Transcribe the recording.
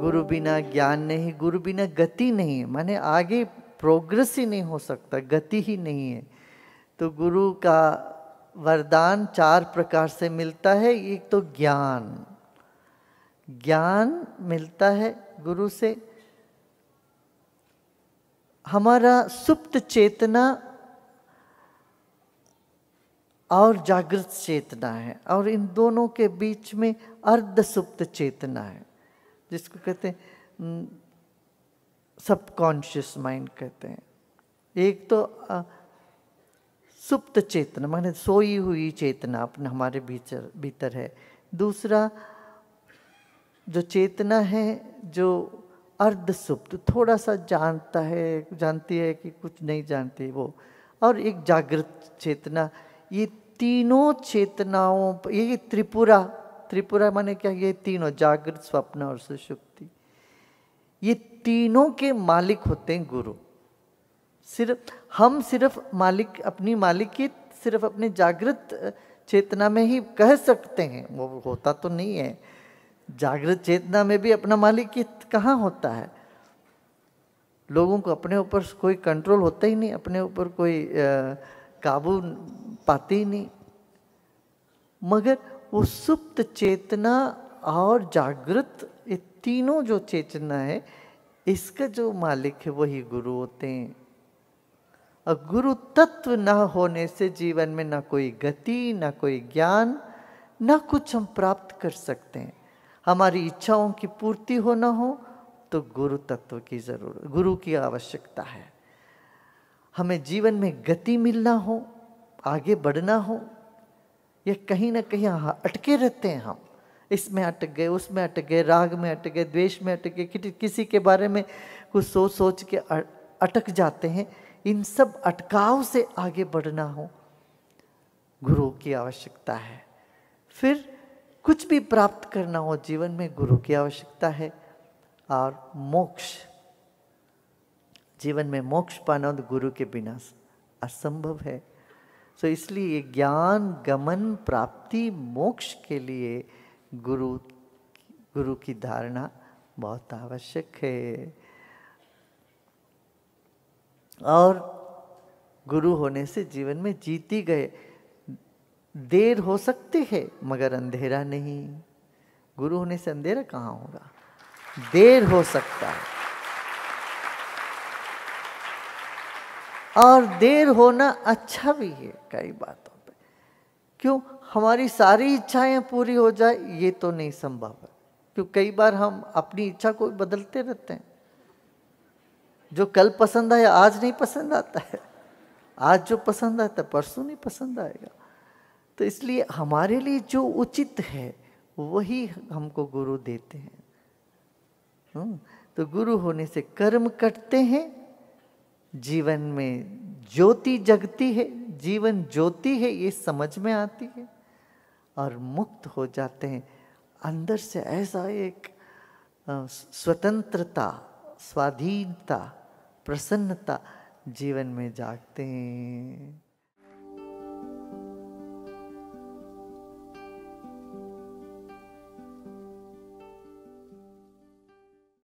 गुरु बिना ज्ञान नहीं गुरु बिना गति नहीं है माने आगे प्रोग्रेस ही नहीं हो सकता गति ही नहीं है तो गुरु का वरदान चार प्रकार से मिलता है एक तो ज्ञान ज्ञान मिलता है गुरु से हमारा सुप्त चेतना और जागृत चेतना है और इन दोनों के बीच में अर्ध सुप्त चेतना है जिसको कहते हैं सबकॉन्शियस माइंड कहते हैं एक तो आ, सुप्त चेतना माने सोई हुई चेतना अपने हमारे भीतर भीतर है दूसरा जो चेतना है जो अर्ध सुप्त थोड़ा सा जानता है जानती है कि कुछ नहीं जानती वो और एक जागृत चेतना ये तीनों चेतनाओं ये त्रिपुरा त्रिपुरा माने क्या ये तीनों जागृत स्वप्न और सुषुप्ति ये तीनों के मालिक होते हैं गुरु सिर्फ हम सिर्फ मालिक अपनी मालिकियत सिर्फ अपने जागृत चेतना में ही कह सकते हैं वो होता तो नहीं है जागृत चेतना में भी अपना मालिकियत कहाँ होता है लोगों को अपने ऊपर कोई कंट्रोल होता ही नहीं अपने ऊपर कोई काबू पाते ही नहीं मगर वो सुप्त चेतना और जागृत ये तीनों जो चेतना है इसका जो मालिक है वही गुरु होते हैं और गुरु तत्व ना होने से जीवन में ना कोई गति ना कोई ज्ञान ना कुछ हम प्राप्त कर सकते हैं हमारी इच्छाओं की पूर्ति हो ना हो तो गुरु तत्व की ज़रूरत गुरु की आवश्यकता है हमें जीवन में गति मिलना हो आगे बढ़ना हो ये कहीं ना कहीं अटके रहते हैं हम इसमें अटक गए उसमें अटक गए राग में अटक गए द्वेष में अटक गए किसी के बारे में कुछ सोच सोच के अटक जाते हैं इन सब अटकाव से आगे बढ़ना हो गुरु की आवश्यकता है फिर कुछ भी प्राप्त करना हो जीवन में गुरु की आवश्यकता है और मोक्ष जीवन में मोक्ष पाना तो गुरु के बिना असंभव है तो इसलिए ज्ञान गमन प्राप्ति मोक्ष के लिए गुरु गुरु की धारणा बहुत आवश्यक है और गुरु होने से जीवन में जीती गए देर हो सकती है मगर अंधेरा नहीं गुरु होने से अंधेरा कहाँ होगा देर हो सकता है और देर होना अच्छा भी है कई बातों पे क्यों हमारी सारी इच्छाएं पूरी हो जाए ये तो नहीं संभव है क्यों कई बार हम अपनी इच्छा को बदलते रहते हैं जो कल पसंद आया आज नहीं पसंद आता है आज जो पसंद आता है परसों नहीं पसंद आएगा तो इसलिए हमारे लिए जो उचित है वही हमको गुरु देते हैं हम्म, तो गुरु होने से कर्म कटते हैं जीवन में ज्योति जगती है जीवन ज्योति है ये समझ में आती है और मुक्त हो जाते हैं अंदर से ऐसा एक स्वतंत्रता स्वाधीनता प्रसन्नता जीवन में जागते हैं